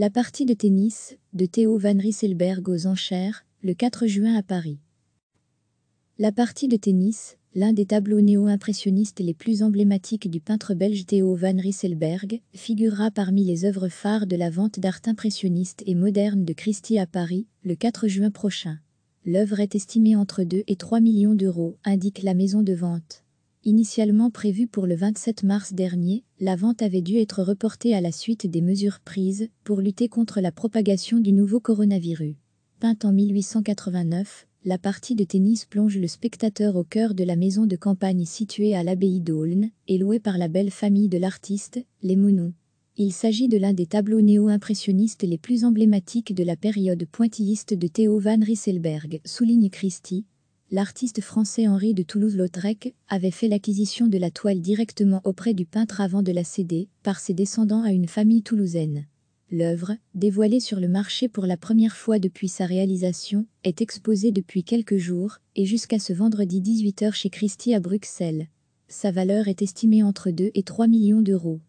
La partie de tennis de Théo Van Rieselberg aux enchères, le 4 juin à Paris. La partie de tennis, l'un des tableaux néo-impressionnistes les plus emblématiques du peintre belge Théo Van Rieselberg, figurera parmi les œuvres phares de la vente d'art impressionniste et moderne de Christie à Paris, le 4 juin prochain. L'œuvre est estimée entre 2 et 3 millions d'euros, indique la maison de vente. Initialement prévue pour le 27 mars dernier, la vente avait dû être reportée à la suite des mesures prises pour lutter contre la propagation du nouveau coronavirus. Peinte en 1889, la partie de tennis plonge le spectateur au cœur de la maison de campagne située à l'abbaye d'Aulne et louée par la belle famille de l'artiste, les Mounoux. Il s'agit de l'un des tableaux néo-impressionnistes les plus emblématiques de la période pointilliste de Théo van Rieselberg, souligne Christie, l'artiste français Henri de Toulouse-Lautrec avait fait l'acquisition de la toile directement auprès du peintre avant de la céder, par ses descendants, à une famille toulousaine. L'œuvre, dévoilée sur le marché pour la première fois depuis sa réalisation, est exposée depuis quelques jours et jusqu'à ce vendredi 18h chez Christie à Bruxelles. Sa valeur est estimée entre 2 et 3 millions d'euros.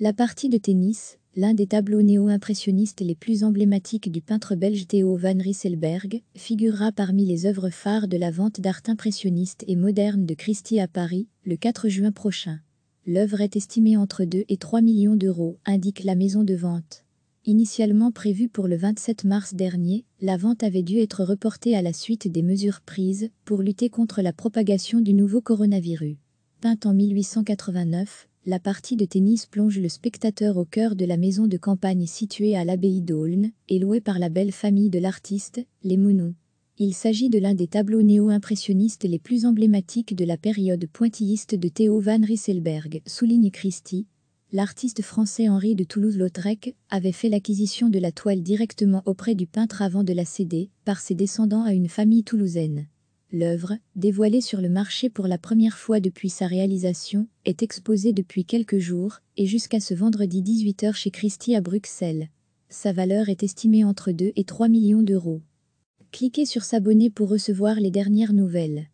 La partie de tennis, L'un des tableaux néo-impressionnistes les plus emblématiques du peintre belge Théo van Rieselberg figurera parmi les œuvres phares de la vente d'art impressionniste et moderne de Christie à Paris, le 4 juin prochain. L'œuvre est estimée entre 2 et 3 millions d'euros, indique la maison de vente. Initialement prévue pour le 27 mars dernier, la vente avait dû être reportée à la suite des mesures prises pour lutter contre la propagation du nouveau coronavirus. Peinte en 1889, la partie de tennis plonge le spectateur au cœur de la maison de campagne située à l'abbaye d'Aulne et louée par la belle famille de l'artiste, les Monon. Il s'agit de l'un des tableaux néo-impressionnistes les plus emblématiques de la période pointilliste de Théo van Rieselberg, souligne Christie. L'artiste français Henri de Toulouse-Lautrec avait fait l'acquisition de la toile directement auprès du peintre avant de la céder, par ses descendants, à une famille toulousaine. L'œuvre, dévoilée sur le marché pour la première fois depuis sa réalisation, est exposée depuis quelques jours et jusqu'à ce vendredi 18h chez Christie à Bruxelles. Sa valeur est estimée entre 2 et 3 millions d'euros. Cliquez sur s'abonner pour recevoir les dernières nouvelles.